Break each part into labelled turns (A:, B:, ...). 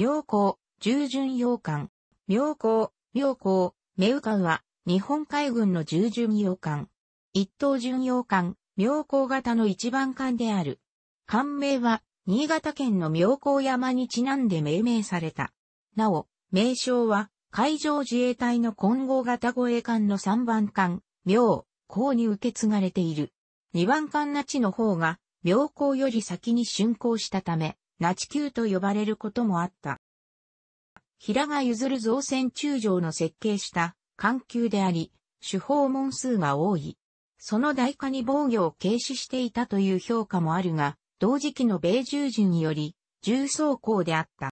A: 妙高、従順洋艦。妙高、妙高、名宇艦は、日本海軍の従順洋艦。一等巡洋艦、妙高型の一番艦である。艦名は、新潟県の妙高山にちなんで命名された。なお、名称は、海上自衛隊の混合型護衛艦の3番艦、妙、高に受け継がれている。2番艦那智の方が、妙高より先に竣工したため、ナチ級と呼ばれることもあった。平賀譲る造船中将の設計した環球であり、手法門数が多い。その代価に防御を軽視していたという評価もあるが、同時期の米従順により、重装甲であった。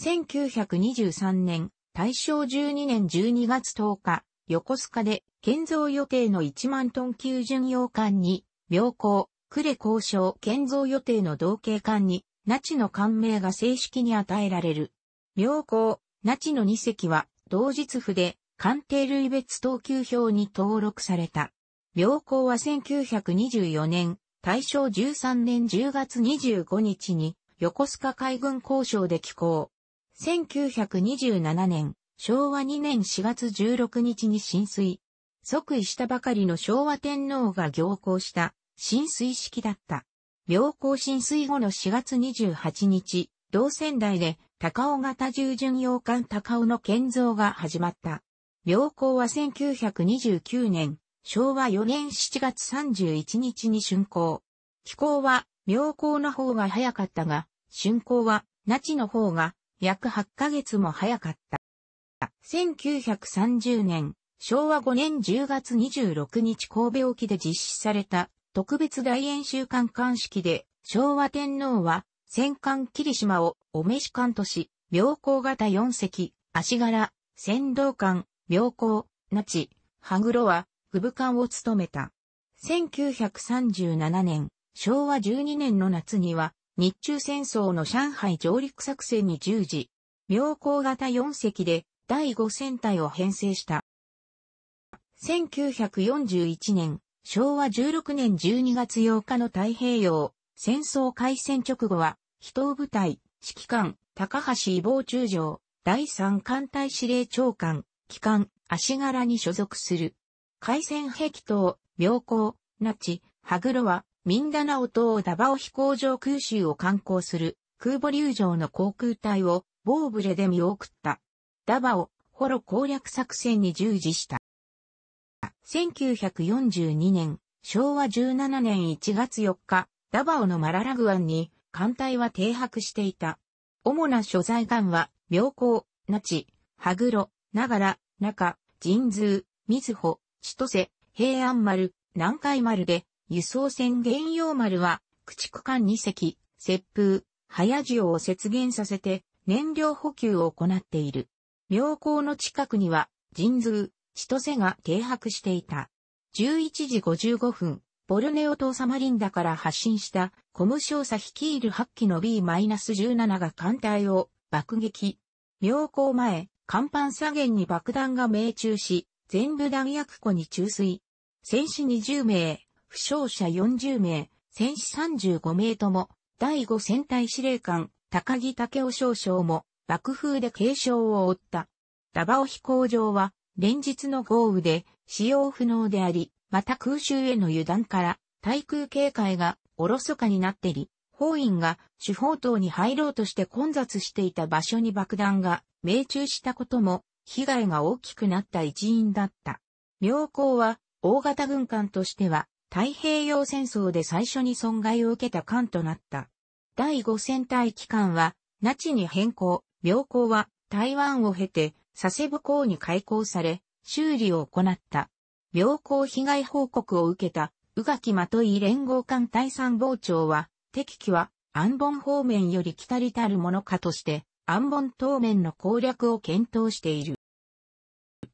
A: 1923年、大正12年12月10日、横須賀で建造予定の1万トン級巡洋艦に、妙高、呉交渉建造予定の同型艦に、那智の官名が正式に与えられる。妙高、那智の二席は、同日府で、官邸類別等級表に登録された。妙高は1924年、大正13年10月25日に、横須賀海軍交渉で寄港。1927年、昭和2年4月16日に浸水。即位したばかりの昭和天皇が行幸した、浸水式だった。妙高浸水後の4月28日、同仙台で高尾型従巡洋艦高尾の建造が始まった。妙高は1929年、昭和4年7月31日に竣工。気候は、妙高の方が早かったが、竣工は、那智の方が、約8ヶ月も早かった。1930年、昭和5年10月26日神戸沖で実施された特別大演習艦艦式で、昭和天皇は、戦艦霧島を、お召し艦とし、妙高型4隻、足柄、船道艦、妙高、那智、羽黒は、部部艦を務めた。1937年、昭和12年の夏には、日中戦争の上海上陸作戦に従事、妙高型4隻で第5戦隊を編成した。1941年、昭和16年12月8日の太平洋戦争開戦直後は、飛東部隊、指揮官、高橋伊防中将、第三艦隊司令長官、機関、足柄に所属する。海戦壁等、妙高、那智、羽黒は、ミンダナオ島ダバオ飛行場空襲を観光する、空母流場の航空隊を、ボーブレで見送った。ダバオ、ホロ攻略作戦に従事した。1942年、昭和17年1月4日、ダバオのマララグ湾に艦隊は停泊していた。主な所在艦は、妙高、那智、羽黒、長良、中、神通、水穂、千歳、平安丸、南海丸で、輸送船原用丸は、駆逐艦2隻、接風、早潮を節減させて、燃料補給を行っている。妙高の近くには、神通、千歳が停泊していた。11時55分、ボルネオ島サマリンダから発進したコム少佐率いる8機の B-17 が艦隊を爆撃。妙高前、甲板左舷に爆弾が命中し、全部弾薬庫に注水。戦死20名、負傷者40名、戦死35名とも、第5戦隊司令官、高木武雄少将も、爆風で軽傷を負った。ダバオ飛行場は、連日の豪雨で使用不能であり、また空襲への油断から、対空警戒がおろそかになってり、法院が主砲塔に入ろうとして混雑していた場所に爆弾が命中したことも、被害が大きくなった一因だった。妙高は、大型軍艦としては、太平洋戦争で最初に損害を受けた艦となった。第五戦隊機関は、ナチに変更。妙高は、台湾を経て、佐世保港に開港され、修理を行った。病行被害報告を受けた、宇垣とい連合艦隊参謀長は、敵機は、安本方面より来たりたるものかとして、安本当面の攻略を検討している。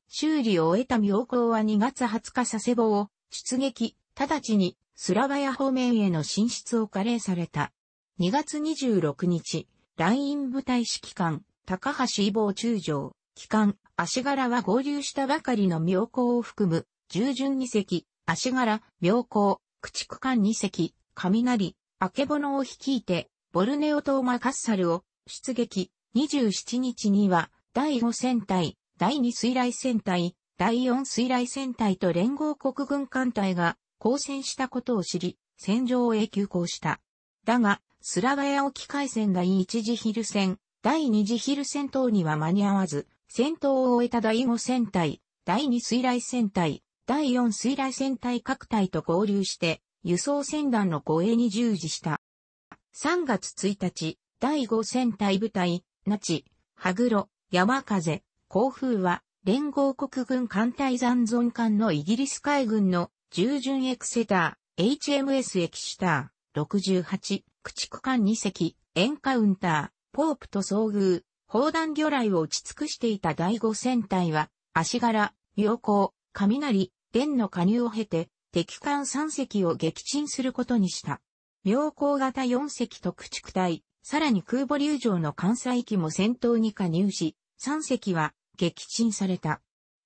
A: 修理を終えた妙高は2月20日佐世保を出撃、直ちにスラバヤ方面への進出を加齢された。2月26日、ライン部隊指揮官、高橋伊坊中将、機関、足柄は合流したばかりの妙高を含む、従順二隻、足柄、妙高、駆逐艦二隻、雷、明けぼのを率いて、ボルネオ島マカッサルを出撃。27日には、第5戦隊、第2水雷戦隊、第4水雷戦隊と連合国軍艦隊が交戦したことを知り、戦場へ急行した。だが、スラバヤ沖海戦第1次ヒル戦、第2次ヒル戦等には間に合わず、戦闘を終えた第5戦隊、第2水雷戦隊、第4水雷戦隊各隊と合流して、輸送船団の護衛に従事した。3月1日、第5戦隊部隊、那智、羽黒、山風、甲風は、連合国軍艦隊残存艦のイギリス海軍の従順エクセター、HMS エキシター、68、駆逐艦2隻、エンカウンター、ポープと遭遇、砲弾魚雷を打ち尽くしていた第五戦隊は、足柄、妙高、雷、電の加入を経て、敵艦3隻を撃沈することにした。妙高型4隻と駆逐隊、さらに空母流上の艦載機も戦闘に加入し、3隻は撃沈された。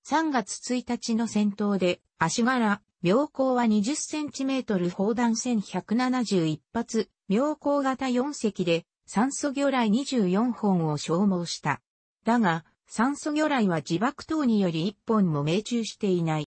A: 3月1日の戦闘で、足柄、妙高は20センチメートル砲弾1171発、妙高型4隻で酸素魚雷24本を消耗した。だが、酸素魚雷は自爆等により1本も命中していない。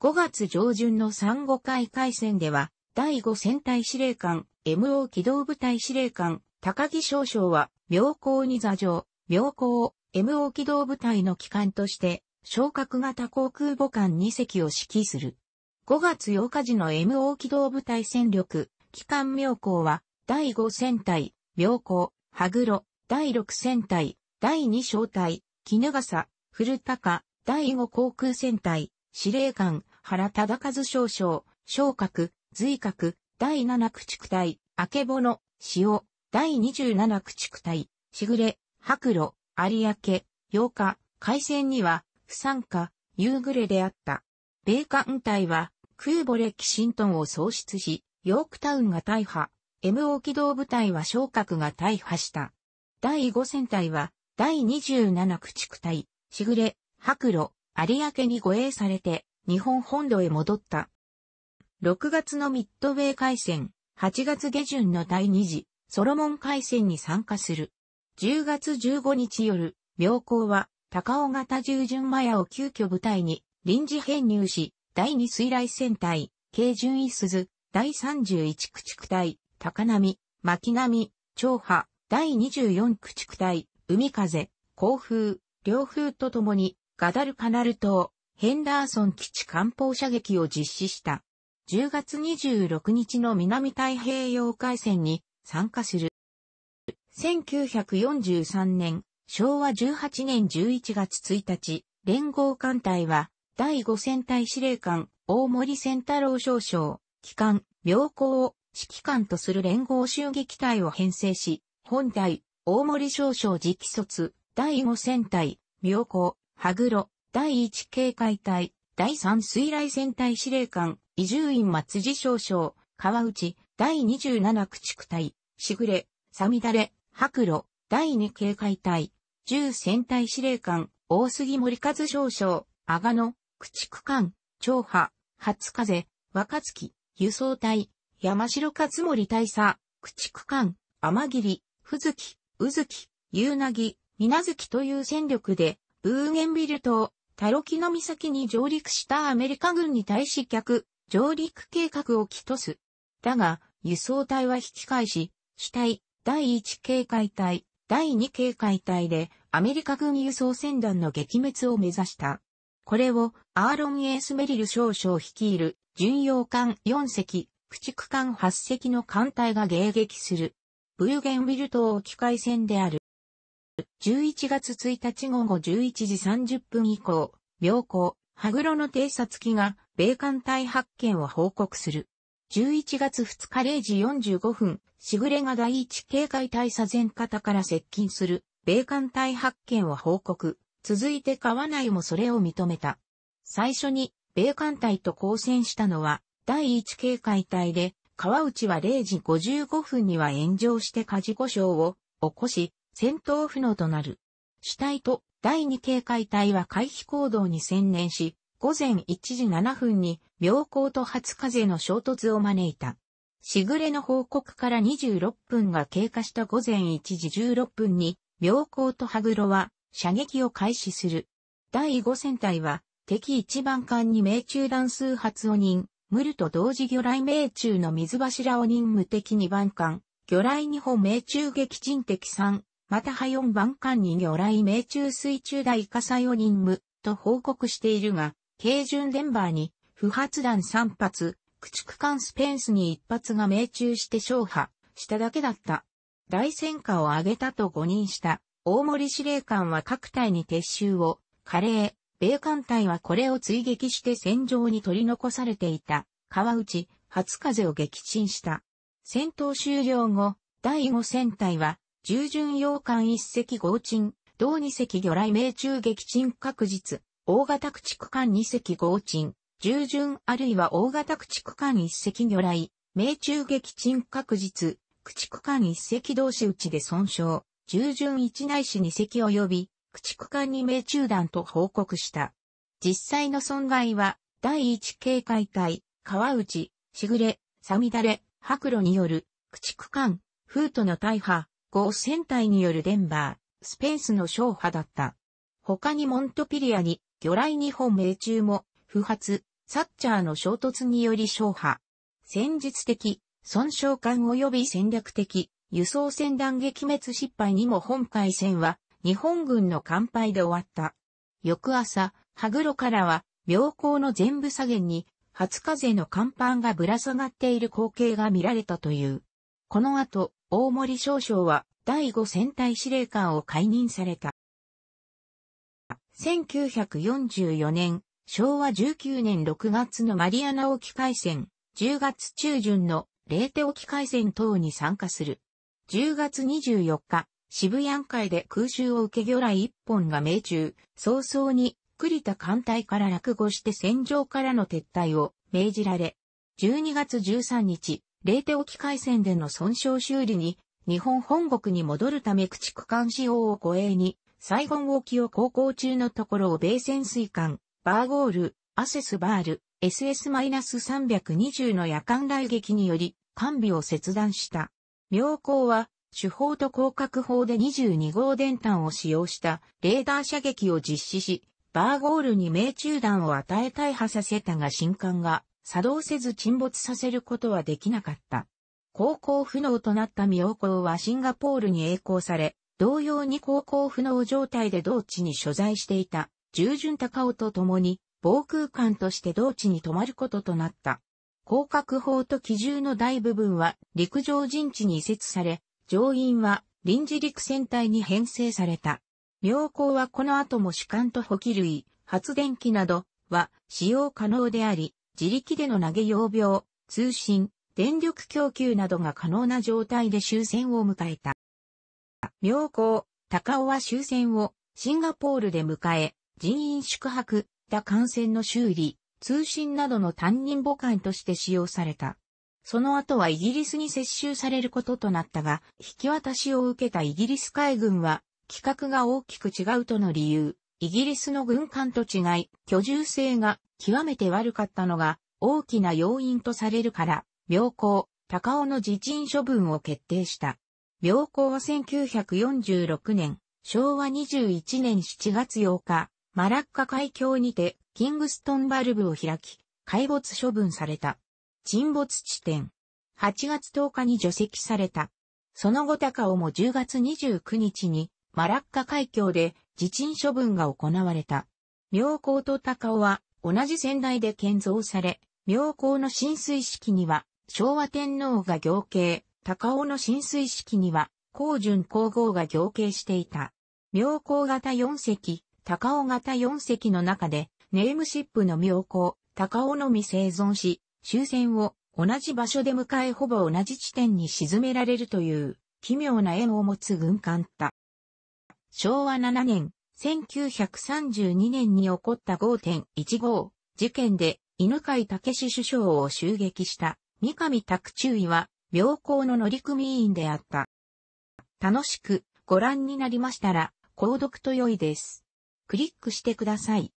A: 5月上旬の産後海海戦では、第5戦隊司令官、MO 機動部隊司令官、高木少将は、妙高に座上、妙高 MO 機動部隊の機関として、昇格型航空母艦2隻を指揮する。5月8日時の MO 機動部隊戦力、機関妙高は、第5戦隊、妙高、羽黒、第六戦隊、第二小隊、絹笠、古高、第五航空戦隊、司令官、原忠和少将、昇格、随格、第七駆逐隊、明けぼの、塩、第二十七駆逐隊、しぐれ、白露、有明、8日、海戦には、不参加、夕暮れであった。米艦隊は、空母歴キシントンを創出し、ヨークタウンが大破。MO 機動部隊は昇格が大破した。第5戦隊は、第27駆逐隊、しぐれ、白露、有明に護衛されて、日本本土へ戻った。6月のミッドウェー海戦、8月下旬の第2次、ソロモン海戦に参加する。10月15日夜、妙高は、高尾型従順麻也を急遽部隊に臨時編入し、第2水雷戦隊、軽順一鈴、第31駆逐隊、高波、巻波、長波、第24駆逐隊、海風、航風、両風とともに、ガダルカナル島、ヘンダーソン基地艦砲射撃を実施した。10月26日の南太平洋海戦に参加する。1943年、昭和18年11月1日、連合艦隊は、第5戦隊司令官、大森仙太郎少将、機関、妙高を指揮官とする連合襲撃隊を編成し、本隊、大森少将直卒、第5戦隊、妙高、羽黒、第1警戒隊、第3水雷戦隊司令官、伊集院松次少将、川内、第27駆逐隊、しぐれ、さみだれ、白露、第2警戒隊、10戦隊司令官、大杉森和少将、阿賀野、駆逐艦、長波、初風、若月、輸送隊、山城勝森大佐、駆逐艦、天霧、ふずき、うずき、ゆうなぎ、みなずきという戦力で、ブーゲンビル島、タロキの岬に上陸したアメリカ軍に対し逆、上陸計画を起とす。だが、輸送隊は引き返し、機体、第1警戒隊、第2警戒隊で、アメリカ軍輸送船団の撃滅を目指した。これを、アーロン・エース・メリル少将率いる、巡洋艦4隻、駆逐艦8隻の艦隊が迎撃する。ブーゲンィル島沖海戦である。11月1日午後11時30分以降、秒光、ハグロの偵察機が米艦隊発見を報告する。11月2日0時45分、しぐれが第一警戒隊左前方から接近する、米艦隊発見を報告。続いて川内もそれを認めた。最初に、米艦隊と交戦したのは、第1警戒隊で、川内は0時55分には炎上して火事故障を起こし、戦闘不能となる。主体と第2警戒隊は回避行動に専念し、午前1時7分に妙高と初風の衝突を招いた。しぐれの報告から26分が経過した午前1時16分に、妙高と羽黒は射撃を開始する。第5戦隊は敵一番艦に命中弾数発を任。ムルと同時魚雷命中の水柱を任務的2番艦、魚雷2歩命中撃沈的3、または4番艦に魚雷命中水中大火災を任務と報告しているが、軽巡デンバーに不発弾3発、駆逐艦スペンスに1発が命中して消破、しただけだった。大戦果を挙げたと誤認した大森司令官は各隊に撤収を、カレー、米艦隊はこれを追撃して戦場に取り残されていた、川内、初風を撃沈した。戦闘終了後、第5戦隊は、従順洋艦1隻合沈、同2隻魚雷命中撃沈確実、大型駆逐艦2隻合沈、従順あるいは大型駆逐艦1隻魚雷、命中撃沈確実、駆逐艦1隻同士打ちで損傷、従順1内士2隻及び、駆逐艦に命中弾と報告した。実際の損害は、第一警戒隊、川内、しぐれ、さみだれ、白露による、駆逐艦、フートの大破、合戦隊によるデンバー、スペースの勝破だった。他にモントピリアに、魚雷日本命中も、不発、サッチャーの衝突により勝破。戦術的、損傷艦及び戦略的、輸送船団撃滅失敗にも本海戦は日本軍の乾杯で終わった。翌朝、羽黒からは、病行の全部左舷に、初風の甲板がぶら下がっている光景が見られたという。この後、大森少将は、第五戦隊司令官を解任された。1944年、昭和19年6月のマリアナ沖海戦、10月中旬のレーテ沖海戦等に参加する。10月24日、渋谷海で空襲を受け魚雷一本が命中、早々に栗田艦隊から落語して戦場からの撤退を命じられ、12月13日、冷手沖海戦での損傷修理に、日本本国に戻るため駆逐艦使用を護衛に、サイゴン沖を航行中のところを米潜水艦、バーゴール、アセスバール、SS-320 の夜間雷撃により、完備を切断した。妙高は、主砲と広角砲で22号電弾を使用したレーダー射撃を実施し、バーゴールに命中弾を与え大破させたが新艦が作動せず沈没させることはできなかった。航行不能となった妙高はシンガポールに栄光され、同様に航行不能状態で同地に所在していた従順高尾と共に防空艦として同地に泊まることとなった。広角砲と機銃の大部分は陸上陣地に移設され、上院は臨時陸戦隊に編成された。妙高はこの後も主管と補給類、発電機などは使用可能であり、自力での投げ用病、通信、電力供給などが可能な状態で終戦を迎えた。妙高、高尾は終戦をシンガポールで迎え、人員宿泊、他艦船の修理、通信などの担任母艦として使用された。その後はイギリスに接収されることとなったが、引き渡しを受けたイギリス海軍は、規格が大きく違うとの理由、イギリスの軍艦と違い、居住性が極めて悪かったのが大きな要因とされるから、病行、高尾の自陳処分を決定した。病行は1946年、昭和21年7月8日、マラッカ海峡にて、キングストンバルブを開き、海没処分された。沈没地点。8月10日に除籍された。その後高尾も10月29日にマラッカ海峡で自沈処分が行われた。妙高と高尾は同じ仙台で建造され、妙高の浸水式には昭和天皇が行計、高尾の浸水式には高順皇后が行計していた。妙高型4隻、高尾型4隻の中で、ネームシップの妙高、高尾のみ生存し、終戦を同じ場所で迎えほぼ同じ地点に沈められるという奇妙な縁を持つ軍艦だ。昭和7年、1932年に起こった5.15事件で犬飼武首相を襲撃した三上拓中尉は病行の乗組員であった。楽しくご覧になりましたら、購読と良いです。クリックしてください。